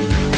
Thank you.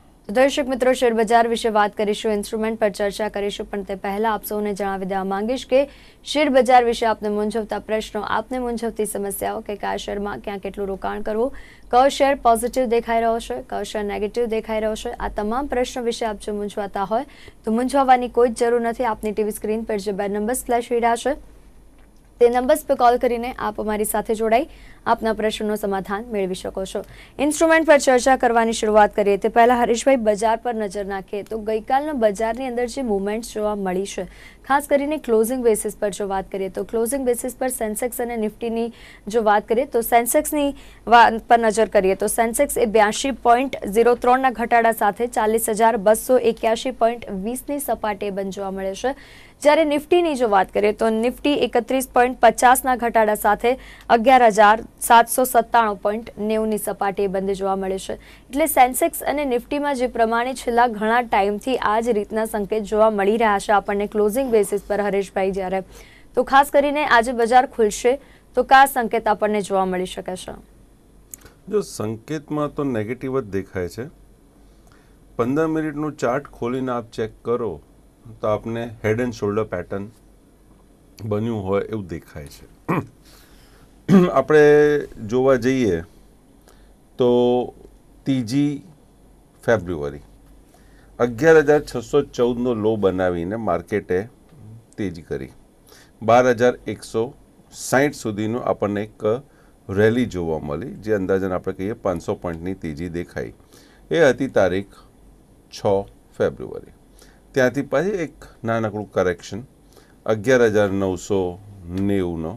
દર્શક મિત્રો share બજાર વિશે વાત કરીશું ઇન્સ્ટ્રુમેન્ટ પર ચર્ચા કરીશું પણ તે પહેલાં આપ સૌને જણાવી દેવા માંગીશ કે શેર બજાર વિશે આપને મૂંઝવતા પ્રશ્નો આપને મૂંઝવતી સમસ્યાઓ કે કયા શેરમાં ક્યાં કેટલું રોકાણ કરવું કયો શેર પોઝિટિવ દેખાઈ રહ્યો છે કયો શેર નેગેટિવ દેખાઈ રહ્યો છે આ તમામ પ્રશ્નો વિશે આપ જો મૂંઝવાતા હોય તો મૂંઝવવાની કોઈ જ જરૂર નથી આપની ટીવી સ્ક્રીન પર જે બે નંબર્સ ફ્લેશ થઈ છે તે નંબર્સ પર કોલ કરીને આપ અમારી સાથે જોડાઈ આપના પ્રશ્નોનું સમાધાન મેળવી શકો છો ઇન્સ્ટ્રુમેન્ટ પર ચર્ચા કરવાની શરૂઆત કરીએ તે પહેલાં હરીશભાઈ બજાર પર નજર નાખીએ તો ગઈકાલના બજારની અંદર જે મુવમેન્ટ જોવા મળી છે ખાસ કરીને ક્લોઝિંગ બેસિસ પર જો વાત કરીએ તો ક્લોઝિંગ બેસિસ પર સેન્સેક્સ અને નિફ્ટીની જો વાત કરીએ તો સેન્સેક્સની પર નજર કરીએ તો સેન્સેક્સ એ બ્યાસી પોઈન્ટ ઝીરો ત્રણના ઘટાડા સાથે ચાલીસ હજાર બસો એક્યાસી પોઈન્ટ વીસની સપાટે બંધ જોવા મળે છે જ્યારે નિફ્ટીની જો વાત કરીએ તો નિફ્ટી એકત્રીસ પોઈન્ટ પચાસના ઘટાડા સાથે અગિયાર હજાર સાતસો સત્તાણું પોઈન્ટ નેવુંની સપાટીએ બંધ જોવા મળે છે એટલે સેન્સેક્સ અને નિફ્ટીમાં જે પ્રમાણે છેલ્લા ઘણા ટાઈમથી આ જ રીતના સંકેત જોવા મળી રહ્યા છે આપણને ક્લોઝિંગ બેસિસ પર હરેશભાઈ જ્યારે તો ખાસ કરીને આજે બજાર ખુલશે તો કયા સંકેત આપણને જોવા મળી શકે છે જો સંકેતમાં તો નેગેટિવ જ દેખાય છે પંદર મિનિટનું ચાર્ટ ખોલીને આપ ચેક કરો તો આપને હેડ એન્ડ શોલ્ડર પેટર્ન બન્યું હોય એવું દેખાય છે આપણે જોવા જઈએ તો ત્રીજી ફેબ્રુઆરી અગિયાર હજાર છસો ચૌદનો લો બનાવીને માર્કેટે તેજી કરી બાર હજાર એકસો સાહીઠ સુધીનું આપણને એક રેલી જોવા મળી જે અંદાજન આપણે કહીએ પાંચસો પોઈન્ટની તેજી દેખાઈ એ હતી તારીખ છ ફેબ્રુઆરી ત્યાંથી પછી એક નાનકડું કરેક્શન અગિયાર હજાર નવસો નેવુંનો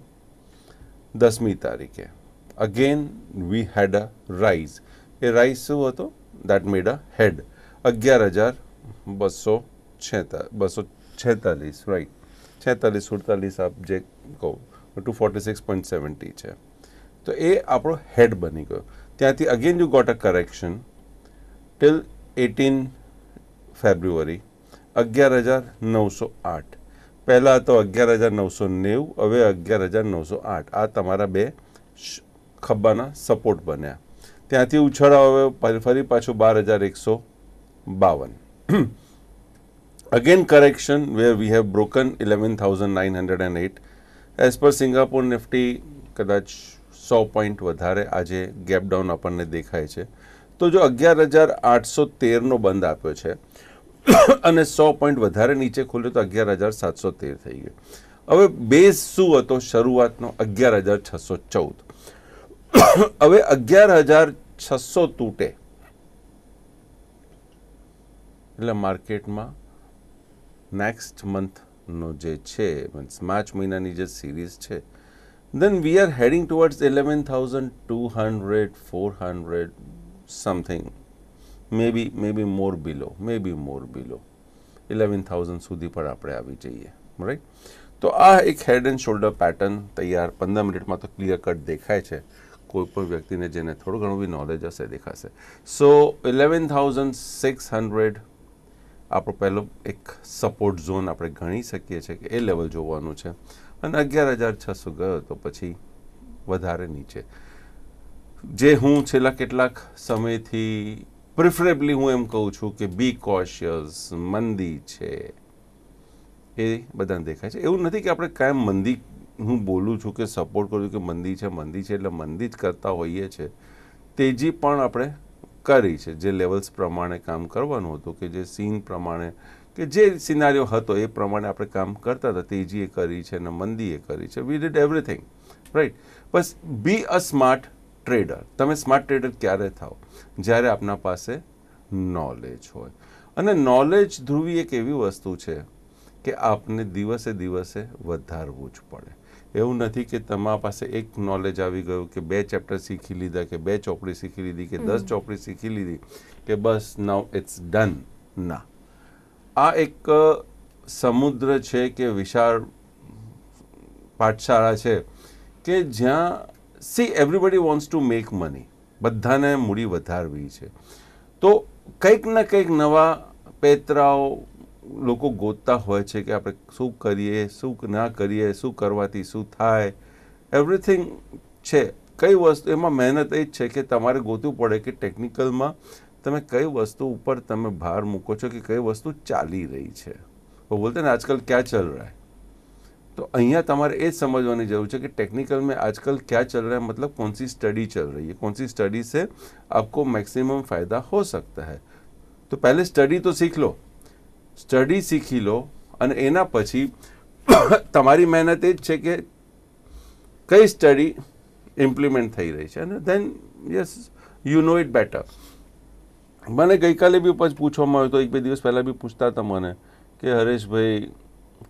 દસમી તારીખે again we had a rise a rise શું હતો દેટ મેડ અ હેડ અગિયાર હજાર બસો છેતા બસો છેતાલીસ રાઈટ છેતાલીસ સુડતાલીસ આપ જે કહો two forty six point seventy છે તો એ આપણો હેડ બની ગયો ત્યાંથી again you got a correction till eighteen February અગિયાર હજાર નવસો આઠ પહેલાં તો અગિયાર હજાર નવસો નેવું હવે અગિયાર હજાર નવસો આઠ આ તમારા બે ખભાના સપોર્ટ બન્યા ત્યાંથી ઉછળાવ હવે ફરી પાછું બાર હજાર એકસો બાવન correction we broken eleven thousand nine have and 11908 as per Singapore Nifty કદાચ સો પોઈન્ટ વધારે આજે ગેપ ડાઉન આપણને દેખાય છે તો જો અગિયાર હજાર આઠસો તેરનો બંધ આપ્યો છે અને સો પોઈન્ટ વધારે નીચે ખુલ્યો તો અગિયાર હજાર સાતસો તેર થઈ ગયો હવે બેઝ શું હતો શરૂઆતનો અગિયાર હજાર છસો ચૌદ હવે અગિયાર હજાર છસો તૂટે એટલે માર્કેટમાં નેક્સ્ટ મંથનો જે છે મીન્સ માર્ચ મહિનાની જે સિરીઝ છે we are heading then eleven thousand two towards four hundred something maybe be more below may be more below eleven thousand સુધી પણ આપણે આવી જઈએ રાઈટ તો આ એક હેડ એન્ડ શોલ્ડર પેટર્ન તૈયાર પંદર મિનિટમાં તો ક્લિયર કટ દેખાય છે કોઈપણ વ્યક્તિને જેને થોડું ઘણું બી નોલેજ હશે દેખાશે so eleven thousand six hundred આપણો પહેલો એક સપોર્ટ ઝોન આપણે ગણી શકીએ છીએ કે એ લેવલ જોવાનું છે અને અગિયાર હજાર છસો ગયો તો પછી વધારે નીચે જે હું છેલ્લા કેટલાક સમયથી પ્રિફરેબલી હું એમ કહું છું કે બી કોશિયસ મંદી છે એ બધાને દેખાય છે એવું નથી કે આપણે કાયમ મંદી હું બોલું છું કે સપોર્ટ કરું છું કે મંદી છે મંદી છે એટલે મંદી જ કરતા હોઈએ છે તેજી પણ આપણે કરી છે જે લેવલ્સ પ્રમાણે કામ કરવાનું હતું કે જે સીન પ્રમાણે કે જે સિનારીઓ હતો એ પ્રમાણે આપણે કામ કરતા હતા તેજીએ કરી છે અને મંદીએ કરી છે વી ડીડ એવરીથિંગ રાઈટ બસ બી અ સ્માર્ટ ટ્રેડર તમે સ્માર્ટ ટ્રેડર ક્યારે થાઓ જ્યારે આપના પાસે નોલેજ હોય અને નોલેજ ધ્રુવી એક એવી વસ્તુ છે કે આપને દિવસે દિવસે વધારવું જ પડે એવું નથી કે તમારા પાસે એક નોલેજ આવી ગયું કે બે ચેપ્ટર શીખી લીધા કે બે ચોપડી શીખી લીધી કે દસ ચોપડી શીખી લીધી કે બસ નાવ ઇટ્સ ડન ના આ એક સમુદ્ર છે કે વિશાળ પાઠશાળા છે કે જ્યાં see everybody wants to make money બધાને મૂડી વધારવી છે તો કંઈક ને કંઈક નવા પેતરાઓ લોકો ગોતતા હોય છે કે આપણે શું કરીએ શું ના કરીએ શું કરવાથી શું થાય એવરીથિંગ છે કઈ વસ્તુ એમાં મહેનત એ જ છે કે તમારે ગોતવું પડે કે ટેકનિકલમાં તમે કઈ વસ્તુ ઉપર તમે ભાર મૂકો છો કે કઈ વસ્તુ ચાલી રહી છે બોલતે ને આજકાલ ક્યાં ચાલ રહ્યા તો અહીંયા તમારે એ જ સમજવાની જરૂર છે કે ટેકનિકલમાં આજકાલ आजकल क्या चल મતલબ है मतलब कौन सी स्टडी चल रही है कौन सी स्टडी से आपको मैक्सिमम फ़ायदा हो તો પહેલે સ્ટડી તો શીખ લો સ્ટડી શીખી લો અને એના પછી તમારી મહેનત એ જ છે કે કઈ સ્ટડી ઇમ્પ્લિમેન્ટ થઈ રહી છે અને then yes you know it better મને ગઈકાલે બી પૂછવામાં આવ્યું તો એક બે દિવસ પહેલાં બી પૂછતા હતા મને કે હરેશભાઈ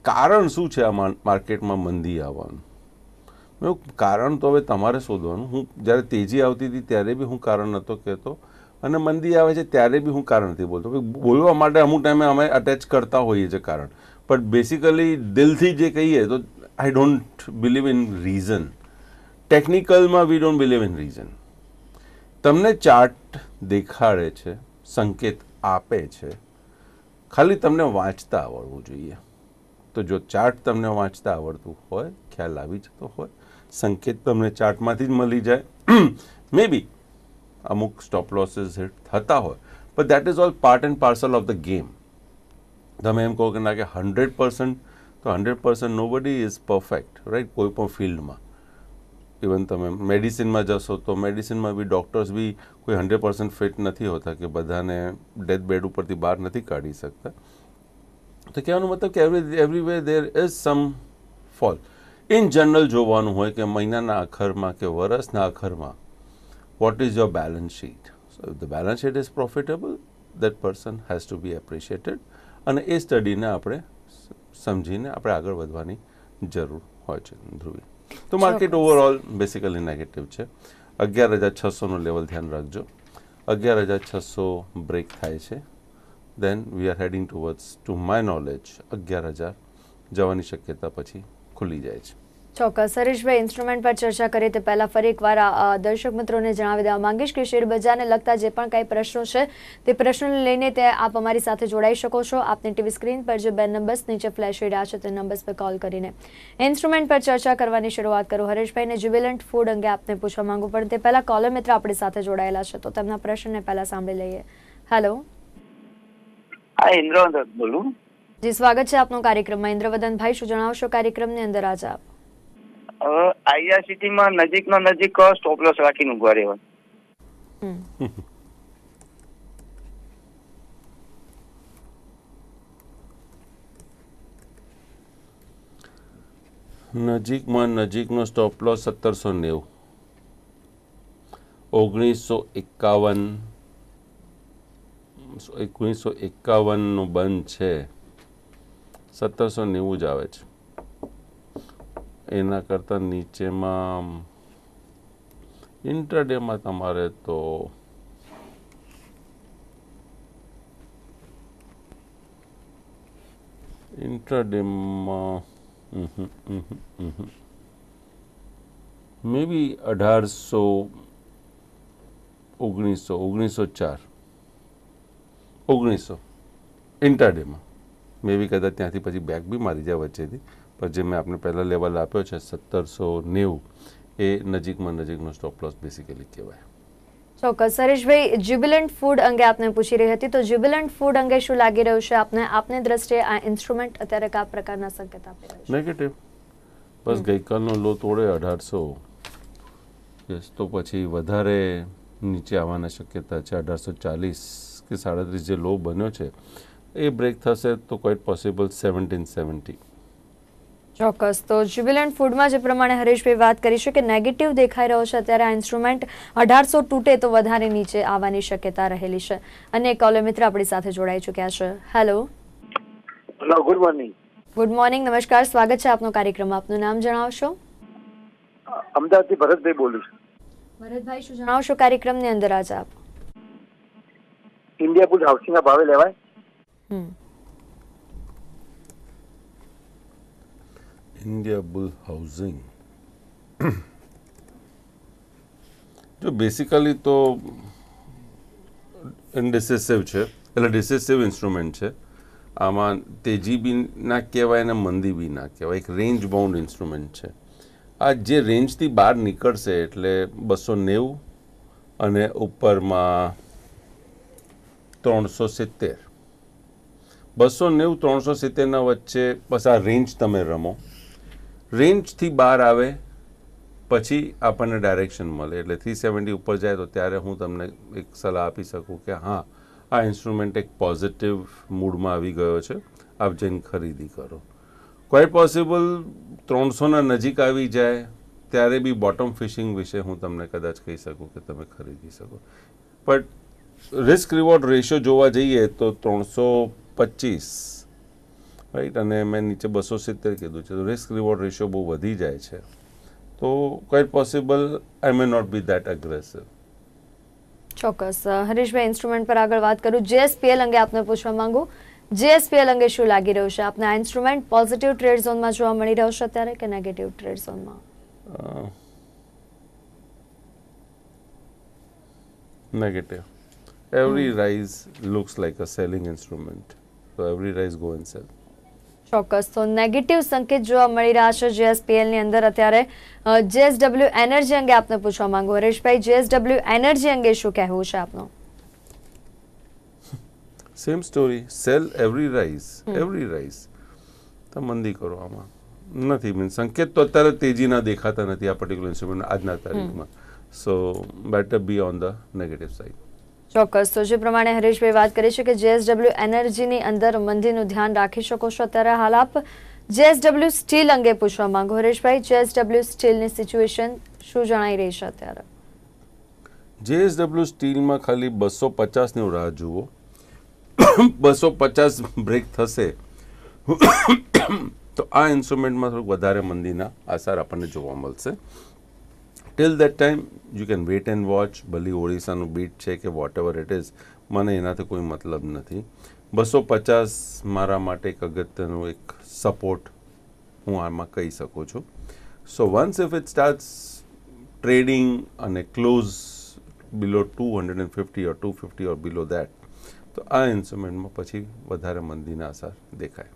કારણ શું છે આ માર્કેટમાં મંદી આવવાનું કારણ તો હવે તમારે શોધવાનું હું જ્યારે તેજી આવતી હતી ત્યારે બી હું કારણ નહોતો કહેતો અને મંદી આવે છે ત્યારે બી હું કારણ નથી બોલતો બોલવા માટે અમુક ટાઈમે અમે અટેચ કરતા હોઈએ છીએ કારણ પણ બેસિકલી દિલથી જે કહીએ તો I don't believe in reason ટેકનિકલમાં we don't believe in reason તમને ચાર્ટ દેખાડે છે સંકેત આપે છે ખાલી તમને વાંચતા આવડવું જોઈએ તો જો ચાર્ટ તમને વાંચતા આવડતું હોય ખ્યાલ આવી જતો હોય સંકેત તમને ચાર્ટમાંથી જ મળી જાય મે બી અમુક સ્ટોપ લોસીસ હિટ થતા હોય but that is all part and parcel of the game તમે એમ કહો કે ના કે હંડ્રેડ પર્સન્ટ તો hundred percent nobody is perfect right કોઈ પણ ફિલ્ડમાં ઇવન તમે મેડિસિનમાં જશો તો મેડિસિનમાં બી ડૉક્ટર્સ બી કોઈ હંડ્રેડ પર્સન્ટ ફિટ નથી હોતા કે બધાને ડેથ બેડ ઉપરથી બહાર નથી કાઢી શકતા તો કહેવાનું મતલબ કે every every way there is some fall in general જોવાનું હોય કે મહિનાના આખરમાં કે વર્ષના આખરમાં what is your balance sheet the balance sheet is profitable that person has to be appreciated અને એ સ્ટડીને આપણે સમજીને આપણે આગળ વધવાની જરૂર હોય છે ધ્રુવી તો માર્કેટ ઓવરઓલ બેસિકલી નેગેટિવ છે અગિયાર હજાર છસોનું લેવલ ધ્યાન રાખજો અગિયાર હજાર છસો બ્રેક થાય છે then we are heading towards to my knowledge અગિયાર હજાર જવાની શક્યતા પછી ખુલી જાય છે ચોક્કસ હરેશભાઈ ઇન્સ્ટ્રુમેન્ટ પર ચર્ચા કરીએ તે પહેલા ફરી એકવાર દર્શક મિત્રોને જણાવી દેવા માંગીશ કે શેરબજારને લગતા જે પણ કાંઈ પ્રશ્નો છે તે પ્રશ્નોને લઈને તે આપ અમારી સાથે જોડાઈ શકો છો આપની ટીવી સ્ક્રીન પર જે બે નંબર્સ નીચે ફ્લેશ થઈ રહ્યા છે તે નંબર્સ પર કોલ કરીને ઇન્સ્ટ્રુમેન્ટ પર ચર્ચા કરવાની શરૂઆત કરો હરેશભાઈને જ્યુબિલન્ટ ફૂડ અંગે આપને પૂછવા માંગુ પણ તે પહેલા કોલર મિત્ર આપણી સાથે જોડાયેલા છે તો તેમના પ્રશ્નને પહેલા સાંભળી લઈએ હેલો હા ઇન્દ્રવંત બોલું જી સ્વાગત છે આપનો કાર્યક્રમમાં ઇન્દ્રવદનભાઈ શું જણાવશો કાર્યક્રમની અંદર આજે આપ આઈઆરસીટીમાં નજીકનો નજીક સ્ટોપ લોસ રાખીને ઉભા રહેવાય નજીકમાં નજીકનો સ્ટોપ લોસ સત્તરસો નેવું ઓગણીસો એકાવન ઓગણીસો એકાવનનું બંધ છે સત્તરસો નેવું જ આવે છે એના કરતાં નીચેમાં ઇન્ટરડેમાં તમારે તો ઇન્ટરડેમાં મેબી અઢારસો ઓગણીસો ઓગણીસો ચાર ઓગણીસો ઇન્ટરડેમાં મે બી કદાચ ત્યાંથી પછી બેગ બી મારી જાય વચ્ચેથી પણ જે મેં આપને પહેલાં લેવલ આપ્યો છે સત્તરસો નેવું એ નજીકમાં નજીકનો સ્ટોપ લોસ બેસિકલી કહેવાય ચોક્કસ સરેશભાઈ જ્યુબિલન્ટ ફૂડ અંગે આપને પૂછી રહી હતી તો જ્યુબિલન્ટ ફૂડ અંગે શું લાગી રહ્યું છે આપને આપની દ્રષ્ટિએ આ ઇન્સ્ટ્રુમેન્ટ અત્યારે કયા પ્રકારના સંકેત આપે નેગેટિવ બસ ગઈકાલનો લો તોડે અઢારસો યસ તો પછી વધારે નીચે આવવાની શક્યતા છે અઢારસો ચાલીસ કે સાડત્રીસ જે લો બન્યો છે એ બ્રેક થશે તો ક્વાઇટ પોસિબલ સેવન્ટીન સેવન્ટી ચોક્કસ તો જ્યુબિલન્ટ ફૂડમાં જે પ્રમાણે હરેશભાઈ વાત કરી છે કે નેગેટિવ દેખાઈ રહ્યો છે અત્યારે આ ઇન્સ્ટ્રુમેન્ટ અઢારસો તૂટે તો વધારે નીચે આવવાની શક્યતા રહેલી છે અને એક કોલર મિત્ર આપણી સાથે જોડાઈ ચૂક્યા છે hello hello good morning good morning નમસ્કાર સ્વાગત છે આપનો કાર્યક્રમ આપનું નામ જણાવશો અમદાવાદથી ભરતભાઈ બોલું છું ભરતભાઈ શું જણાવશો કાર્યક્રમની અંદર આજે આપ ઇન્ડિયા બુલ હાઉસિંગના ભાવે લેવાય ઇન્ડિયા બુલ હાઉસિંગ જો બેસિકલી તો ડિસેસિવ છે એટલે ડિસેસિવ ઇન્સ્ટ્રુમેન્ટ છે આમાં તેજી બી ના કહેવાય અને મંદી બી ના કહેવાય એક રેન્જ બાઉન્ડ ઇન્સ્ટ્રુમેન્ટ છે આ જે રેન્જથી બહાર નીકળશે એટલે બસો નેવું અને ઉપરમાં ત્રણસો સિત્તેર બસો નેવું ત્રણસો સિત્તેરના વચ્ચે બસ આ રેન્જ તમે રમો રેન્જથી બહાર આવે પછી આપણને ડાયરેક્શન મળે એટલે થ્રી સેવન્ટી ઉપર જાય તો ત્યારે હું તમને એક સલાહ આપી શકું કે હા આ ઇન્સ્ટ્રુમેન્ટ એક પોઝિટિવ મૂડમાં આવી ગયો છે આપ જઈને ખરીદી કરો ક્વાઇટ પોસિબલ ત્રણસોના નજીક આવી જાય ત્યારે બી બોટમ ફિશિંગ વિશે હું તમને કદાચ કહી શકું કે તમે ખરીદી શકો બટ રિસ્ક રિવોર્ડ રેશિયો જોવા જઈએ તો ત્રણસો પચીસ રાઈટ અને મેં નીચે બસો સિત્તેર કીધું છે તો રિસ્ક રિવોર્ડ રેશિયો બહુ વધી જાય છે તો કઈ possible I may not be that aggressive ચોક્કસ હરીશભાઈ ઇન્સ્ટ્રુમેન્ટ પર આગળ વાત કરું જેએસપીએલ અંગે આપને પૂછવા માંગુ જેએસપીએલ અંગે શું લાગી રહ્યું છે આ ઇન્સ્ટ્રુમેન્ટ પોઝિટિવ ટ્રેડ ઝોનમાં જોવા મળી રહ્યો છે અત્યારે કે નેગેટિવ ટ્રેડ ઝોનમાં negative every hmm. rise looks like a selling instrument so every rise go and sell ચોક્કસ તો નેગેટિવ સંકેત જોવા મળી રહ્યા છે ની અંદર અત્યારે જેએસડબલ્યુ એનર્જી અંગે આપને પૂછવા માંગુ હરેશભાઈ જેએસડબલ્યુ એનર્જી અંગે શું કહેવું છે આપનું same story sell every rise every rise તો મંદી કરો આમાં નથી મીન સંકેત તો અત્યારે તેજીના દેખાતા નથી આ પર્ટિક્યુલર ઇન્સ્ટ્રુમેન્ટ આજના તારીખમાં so better be on the negative side ચોક્કસ તો જે પ્રમાણે હરીશભાઈ વાત કરી છે કે જેએસડબલ્યુ એનર્જીની અંદર મંદીનું ધ્યાન રાખી શકો છો અત્યારે હાલ આપ જેએસડબલ્યુ સ્ટીલ અંગે પૂછવા માંગો હરેશભાઈ જેએસડબલ્યુ સ્ટીલની સિચ્યુએશન શું જણાઈ રહી છે અત્યારે જેએસડબલ્યુ સ્ટીલમાં ખાલી બસો પચાસની રાહ જુઓ બસો પચાસ બ્રેક થશે તો આ ઇન્સ્ટ્રુમેન્ટમાં થોડુંક વધારે મંદીના આસાર આપણને જોવા મળશે till that time you can wait and watch ભલે ઓડિશાનું બીટ છે કે વોટ એવર ઇટ ઇઝ મને એનાથી કોઈ મતલબ નથી બસો પચાસ મારા માટે એક અગત્યનો એક સપોર્ટ હું આમાં કહી શકું છું so once if it starts trading અને close below two hundred and fifty or two fifty or below that તો આ ઇન્સ્ટ્રુમેન્ટમાં પછી વધારે મંદીના અસર દેખાય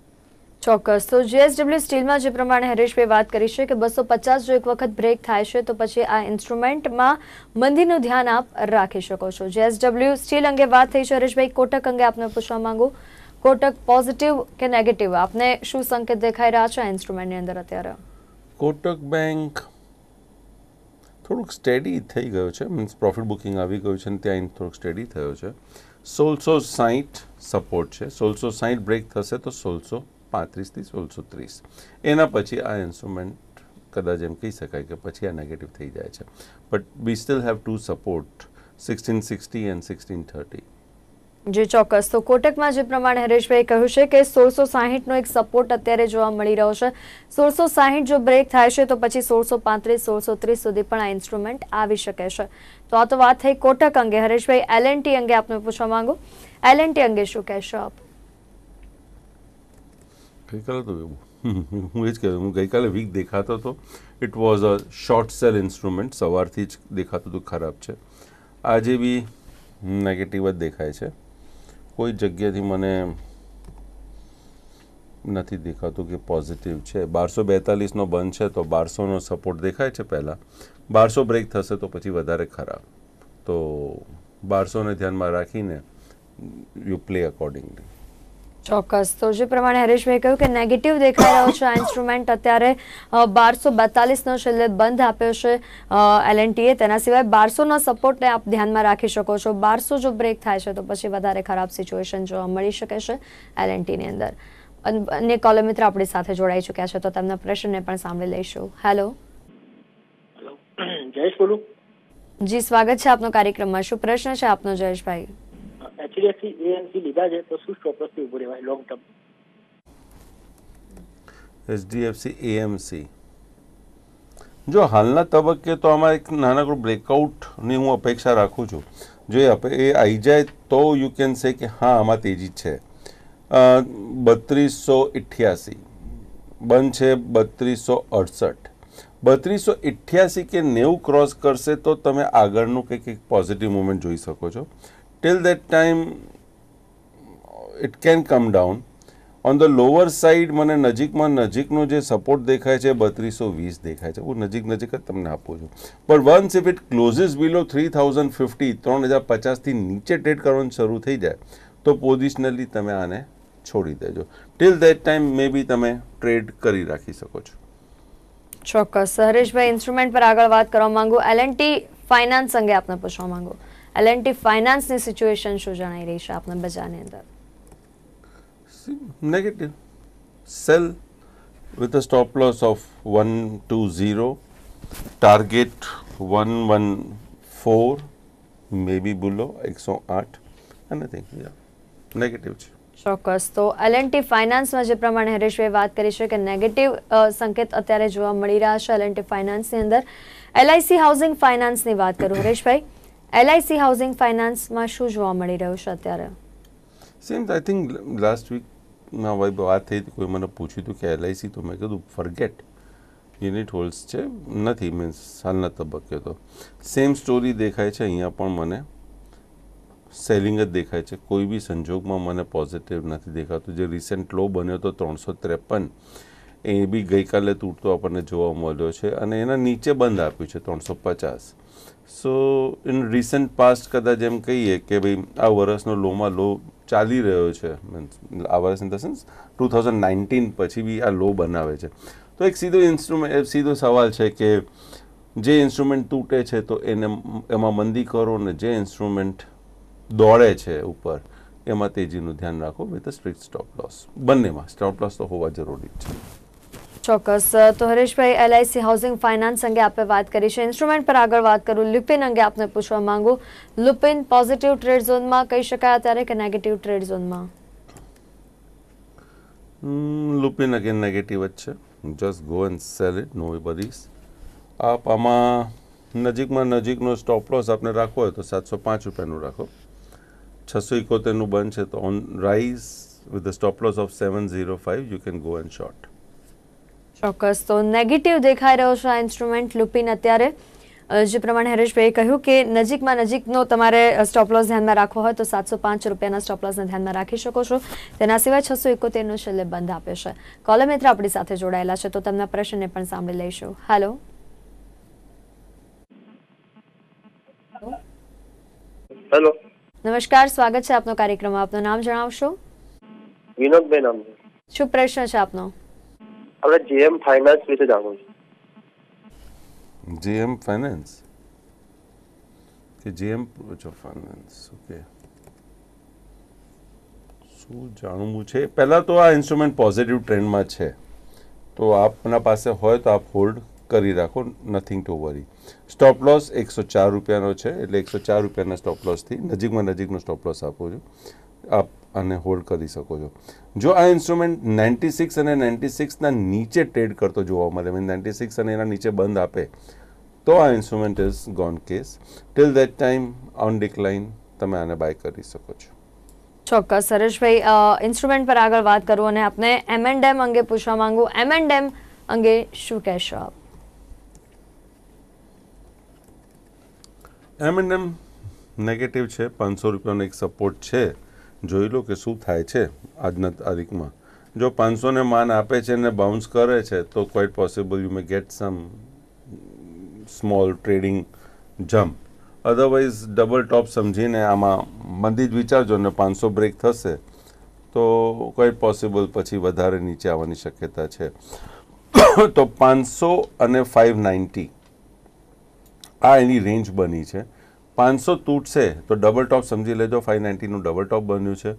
ચોક્કસ તો જીએસડબલ્યુ સ્ટીલમાં જે પ્રમાણે હરેશભાઈ વાત કરી છે કે બસો પચાસ જો એક વખત બ્રેક થાય છે તો પછી આ ઇન્સ્ટ્રુમેન્ટમાં મંદીનું ધ્યાન આપ રાખી શકો છો જીએસડબલ્યુ સ્ટીલ અંગે વાત થઈ છે હરેશભાઈ કોટક અંગે આપને પૂછવા માંગુ કોટક પોઝિટિવ કે નેગેટિવ આપને શું સંકેત દેખાઈ રહ્યા છે આ ઇન્સ્ટ્રુમેન્ટની અંદર અત્યારે કોટક બેંક થોડુંક સ્ટેડી થઈ ગયો છે મીન્સ પ્રોફિટ બુકિંગ આવી ગયું છે અને ત્યાં થોડુંક સ્ટેડી થયો છે સોળસો સાહીઠ સપોર્ટ છે સોળસો સાહીઠ બ્રેક થશે તો સોળસો પાંત્રીસથી સોળસો ત્રીસ એના પછી આ ઇન્સ્ટ્રુમેન્ટ કદાચ એમ કહી શકાય કે પછી આ નેગેટિવ થઈ જાય છે but we still have to support sixteen sixty and sixteen thirty જે ચોક્કસ તો કોટકમાં જે પ્રમાણે હરેશભાઈ કહ્યું છે કે સોળસો સાહીઠનો એક સપોર્ટ અત્યારે જોવા મળી રહ્યો છે સોળસો સાહીઠ જો બ્રેક થાય છે તો પછી સોળસો પાંત્રીસ સોળસો ત્રીસ સુધી પણ આ ઇન્સ્ટ્રુમેન્ટ આવી શકે છે તો આ તો વાત થઈ કોટક અંગે હરેશભાઈ એલએનટી અંગે આપને પૂછવા માંગુ એલએનટી અંગે શું કહેશો આપ ગઈકાલે તો હું એ જ કહ્યું હું ગઈકાલે વીક દેખાતો હતો it was a short sell instrument સવારથી જ દેખાતું હતું ખરાબ છે આજે બી નેગેટિવ જ દેખાય છે કોઈ જગ્યાથી મને નથી દેખાતું કે પોઝિટિવ છે બારસો બેતાલીસનો બંધ છે તો બારસોનો સપોર્ટ દેખાય છે પહેલાં બારસો બ્રેક થશે તો પછી વધારે ખરાબ તો બારસોને ધ્યાનમાં રાખીને યુ પ્લે અકોર્ડિંગલી ચોક્કસ તો જે પ્રમાણે હરેશભાઈ કહ્યું કે નેગેટિવ દેખાઈ રહ્યો છે આ ઇન્સ્ટ્રુમેન્ટ અત્યારે બારસો બેતાલીસનો છેલ્લે બંધ આપ્યો છે એલએનટીએ તેના સિવાય બારસોના સપોર્ટને આપ ધ્યાનમાં રાખી શકો છો બારસો જો બ્રેક થાય છે તો પછી વધારે ખરાબ સિચ્યુએશન જોવા મળી શકે છે એલએનટીની અંદર અન્ય કોલર મિત્ર આપણી સાથે જોડાઈ ચૂક્યા છે તો તેમના પ્રશ્નને પણ સાંભળી લઈશું હેલો જયેશ બોલું જી સ્વાગત છે આપનો કાર્યક્રમમાં શું પ્રશ્ન છે આપનો જયેશભાઈ સીરિયસલી એએનસી લીધા છે તો શું ચોક્કસથી ઊભું રહેવાય લોંગ ટર્મ એચડીએફસી એએમસી જો હાલના તબક્કે તો આમાં એક નાનકડું બ્રેકઆઉટની હું અપેક્ષા રાખું છું જો એ આવી જાય તો યુ કેન સે કે હા આમાં તેજી છે બત્રીસો ઇઠ્યાસી બંધ છે બત્રીસો અડસઠ બત્રીસો ઇઠ્યાસી કે નેવું ક્રોસ કરશે તો તમે આગળનું કંઈક એક પોઝિટિવ મુમેન્ટ જોઈ શકો છો till that time it can come down on the lower side મને નજીકમાં નજીકનો જે સપોર્ટ દેખાય છે બત્રીસો વીસ દેખાય છે હું નજીક નજીક જ તમને આપું છું but once if it closes below three thousand fifty ત્રણ હજાર પચાસથી નીચે ટ્રેડ કરવાનું શરૂ થઈ જાય તો પોઝિશનલી તમે આને છોડી દેજો till that time may be તમે ટ્રેડ કરી રાખી શકો છો ચોક્કસ હરેશભાઈ ઇન્સ્ટ્રુમેન્ટ પર આગળ વાત કરવા માંગુ એલ એન્ડ ટી ફાઇનાન્સ અંગે આપને પૂછવા માંગુ એલ એન્ડ ટી ફાઇનાન્સની સિચ્યુએશન શું જણાઈ રહી છે આપના બજારની અંદર negative sell with a stop loss of 120 target 114 maybe below 108 and i think yeah negative છે ચોક્કસ તો એલ એન્ડ ટી ફાઇનાન્સમાં જે પ્રમાણે હરેશભાઈ વાત કરી છે કે નેગેટિવ સંકેત અત્યારે જોવા મળી રહ્યા છે એલ એન્ડ ટી ફાઇનાન્સની અંદર એલઆઈસી હાઉસિંગ ફાઇનાન્સની વાત કરું હરેશભાઈ એલઆઈસી હાઉસિંગ ફાઇનાન્સમાં શું જોવા મળી રહ્યું છે અત્યારે સેમ આઈ થિંક લાસ્ટ વીકમાં ભાઈ વાત થઈ હતી કોઈ મને પૂછ્યું હતું કે એલઆઈસી તો મેં કીધું ફરગેટ યુનિટ હોલ્ડ્સ છે નથી મીન્સ હાલના તબક્કે તો સેમ સ્ટોરી દેખાય છે અહીંયા પણ મને સેલિંગ જ દેખાય છે કોઈ બી સંજોગમાં મને પોઝિટિવ નથી દેખાતું જે રિસેન્ટ લો બન્યો તો ત્રણસો ત્રેપન એ બી ગઈકાલે તૂટતો આપણને જોવા મળ્યો છે અને એના નીચે બંધ આપ્યું છે ત્રણસો પચાસ સો ઇન રિસન્ટ પાસ્ટ કદાચ એમ કહીએ કે ભાઈ આ વર્ષનો લોમાં લો ચાલી રહ્યો છે મીન્સ આ વર્ષ in the sense two thousand nineteen પછી બી આ લો બનાવે છે તો એક સીધો ઇન્સ્ટ્રુમેન્ટ સીધો સવાલ છે કે જે ઇન્સ્ટ્રુમેન્ટ તૂટે છે તો એને એમાં મંદી કરો ને જે ઇન્સ્ટ્રુમેન્ટ દોડે છે ઉપર એમાં તેજીનું ધ્યાન રાખો with a strict stop loss બંનેમાં સ્ટોપ લોસ તો હોવા જરૂરી છે ચોક્કસ તો હરેશભાઈ એલઆઈસી હાઉસિંગ ફાઇનાન્સ અંગે આપણે વાત કરી છે ઇન્સ્ટ્રુમેન્ટ પર આગળ વાત કરું લુપિન અંગે આપને પૂછવા માંગુ લુપિન પોઝિટિવ ટ્રેડ ઝોનમાં કહી શકાય અત્યારે કે નેગેટિવ ટ્રેડ ઝોનમાં લુપિન અગેન નેગેટિવ જ છે just go and sell it no worries આપ આમાં નજીકમાં નજીકનો સ્ટોપ લોસ આપણે રાખવો હોય તો સાતસો પાંચ રૂપિયાનું રાખો છસો એકોતેરનું બંધ છે તો on rise with the stop loss of seven zero five you can go and short ચોક્કસ તો નેગેટિવ દેખાઈ રહ્યો છે આ ઇન્સ્ટ્રુમેન્ટ લુપિન અત્યારે જે પ્રમાણે હરેશભાઈએ કહ્યું કે નજીકમાં નજીકનો તમારે સ્ટોપલોસ ધ્યાનમાં રાખવો હોય તો સાતસો પાંચ રૂપિયાના સ્ટોપલોસને ધ્યાનમાં રાખી શકો છો તેના સિવાય છસો એકોતેરનો છેલ્લે બંધ આપે છે કોલર મિત્ર આપણી સાથે જોડાયેલા છે તો તેમના પ્રશ્નને પણ સાંભળી લઈશું હેલો હેલો નમસ્કાર સ્વાગત છે આપનો કાર્યક્રમમાં આપનું નામ જણાવશો વિનોદભાઈ નામ શું પ્રશ્ન છે આપનો આપણે જેએમ ફાઇનાન્સ વિશે જાણવું છે જેએમ ફાઇનાન્સ કે જેએમ ઓછો ફાઇનાન્સ ઓકે શું જાણવું છે પહેલાં તો આ ઇન્સ્ટ્રુમેન્ટ પોઝિટિવ ટ્રેન્ડમાં છે તો આપના પાસે હોય તો આપ હોલ્ડ કરી રાખો nothing to worry stop loss એકસો ચાર રૂપિયાનો છે એટલે એકસો ચાર રૂપિયાના સ્ટોપ લોસથી નજીકમાં નજીકનો સ્ટોપ લોસ આપો છો આપ અને હોલ્ડ કરી શકો છો જો આ ઇન્સ્ટ્રુમેન્ટ નાઇન્ટી સિક્સ અને નાઇન્ટી સિક્સના નીચે ટ્રેડ કરતો જોવા મળે મીન નાઇન્ટી સિક્સ અને એના નીચે બંધ આપે તો આ instrument is gone case till that time on decline તમે આને બાય કરી શકો છો ચોક્કસ સરેશભાઈ ઇન્સ્ટ્રુમેન્ટ પર આગળ વાત કરું અને આપને એમ એન્ડ ડેમ અંગે પૂછવા માંગુ એમ એન્ડ ડેમ અંગે શું કહેશો આપ એમ એન્ડ એમ નેગેટિવ છે પાંચસો રૂપિયાનો એક સપોર્ટ છે જોઈ લો કે શું થાય છે આજના તારીખમાં જો પાંચસોને માન આપે છે ને બાઉન્સ કરે છે તો quite possible you may get some small trading jump otherwise double top સમજીને આમાં મંદી જ વિચારજો ને પાંચસો બ્રેક થશે તો કોઈ પોસિબલ પછી વધારે નીચે આવવાની શક્યતા છે તો પાંચસો અને ફાઇવ નાઇન્ટી આ એની રેન્જ બની છે પાંચસો તૂટશે તો ડબલ ટોપ સમજી લેજો ફાઇવ નાઇન્ટીનું ડબલ ટોપ બન્યું છે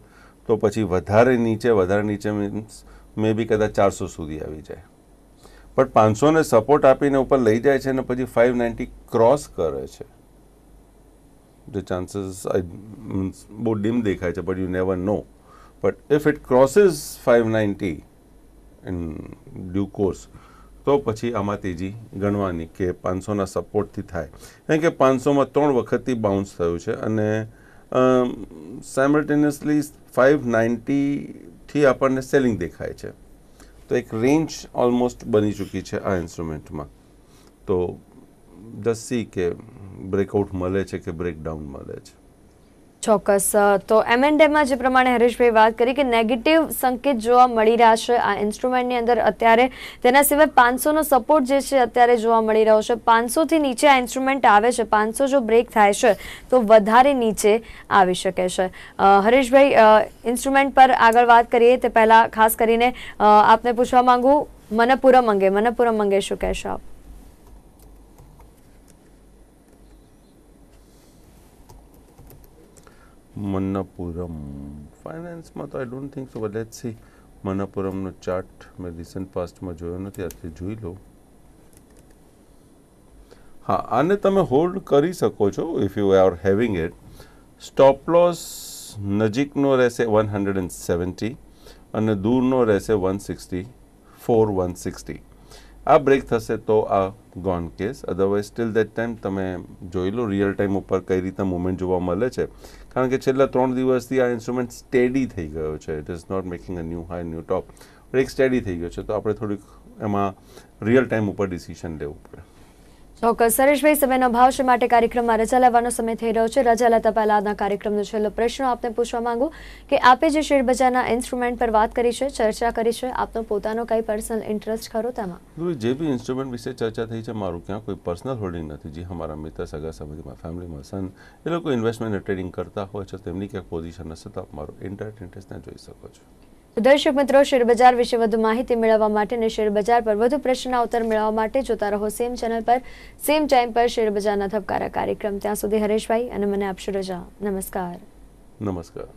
તો પછી વધારે નીચે વધારે નીચે મીન્સ મે બી કદાચ ચારસો સુધી આવી જાય પણ પાંચસોને સપોર્ટ આપીને ઉપર લઈ જાય છે અને પછી ફાઇવ નાઇન્ટી ક્રોસ કરે છે જે ચાન્સીસ મીન્સ બહુ ડીમ દેખાય છે but you never know but if it crosses five ninety in due course તો પછી આમાં તેજી ગણવાની કે પાંચસોના સપોર્ટથી થાય કારણ કે પાંચસોમાં ત્રણ વખતથી બાઉન્સ થયું છે અને સાઇમલ્ટેનિયસલી ફાઇવ નાઇન્ટીથી આપણને સેલિંગ દેખાય છે તો એક રેન્જ ઓલમોસ્ટ બની ચૂકી છે આ ઇન્સ્ટ્રુમેન્ટમાં તો દસી કે બ્રેકઆઉટ મળે છે કે બ્રેકડાઉન મળે છે ચોક્કસ તો એમ એન્ડ એમાં જે પ્રમાણે હરીશભાઈ વાત કરી કે નેગેટિવ સંકેત જોવા મળી રહ્યા છે આ ઇન્સ્ટ્રુમેન્ટની અંદર અત્યારે તેના સિવાય પાંચસોનો સપોર્ટ જે છે અત્યારે જોવા મળી રહ્યો છે પાંચસોથી નીચે આ ઇન્સ્ટ્રુમેન્ટ આવે છે પાંચસો જો બ્રેક થાય છે તો વધારે નીચે આવી શકે છે હરીશભાઈ ઇન્સ્ટ્રુમેન્ટ પર આગળ વાત કરીએ તે પહેલાં ખાસ કરીને આપને પૂછવા માગું મનપુરમ અંગે મનપુરમ અંગે શું કહેશો આપ મન્નાપુરમ ફાઇનાન્સમાં તો I don't think so let see મન્નાપુરમનો ચાર્ટ મેં રિસન્ટ પાસ્ટમાં જોયો નથી આથી જોઈ લો હા આને તમે હોલ્ડ કરી શકો છો if you are having it stop loss નજીકનો રહેશે વન હંડ્રેડ એન્ડ સેવન્ટી અને દૂરનો રહેશે one sixty four one sixty આ બ્રેક થશે તો આ gone case otherwise still that time તમે જોઈ લો રિયલ ટાઈમ ઉપર કઈ રીતે મુમેન્ટ જોવા મળે છે કારણ કે છેલ્લા ત્રણ દિવસથી આ ઇન્સ્ટ્રુમેન્ટ સ્ટેડી થઈ ગયો છે it is not making a new high new top એક સ્ટેડી થઈ ગયો છે તો આપણે થોડીક એમાં રિયલ ટાઈમ ઉપર ડિસિશન લેવું પડે ચોક્કસ સરેશભાઈ સમયનો અભાવ છે માટે કાર્યક્રમમાં રજા લેવાનો સમય થઈ રહ્યો છે રજા લેતા પહેલા કાર્યક્રમનો છેલ્લો પ્રશ્ન આપને પૂછવા માંગુ કે આપે જે શેરબજારના ઇન્સ્ટ્રુમેન્ટ પર વાત કરી છે ચર્ચા કરી છે આપનો પોતાનો કઈ પર્સનલ ઇન્ટરેસ્ટ ખરો તેમાં જે બી ઇન્સ્ટ્રુમેન્ટ વિશે ચર્ચા થઈ છે મારું ક્યાં કોઈ પર્સનલ હોલ્ડિંગ નથી જે અમારા મિત્ર સગા સંબંધીમાં ફેમિલીમાં સન એ લોકો ઇન્વેસ્ટમેન્ટ ટ્રેડિંગ કરતા હોય છે તેમની ક્યાંક પોઝિશન હશે તો આપ મારો ઇન્ટરેસ્ટ ઇન્ટરેસ્ટને જોઈ શકો છો દર્શક મિત્રો શેરબજાર વિશે વધુ માહિતી મેળવવા માટે અને શેરબજાર પર વધુ પ્રશ્નના ઉત્તર મેળવવા માટે જોતા રહો સેમ ચેનલ પર સેમ ટાઈમ પર શેરબજારના ધબકારા કાર્યક્રમ ત્યાં સુધી હરેશભાઈ અને મને આપશો રજા નમસ્કાર નમસ્કાર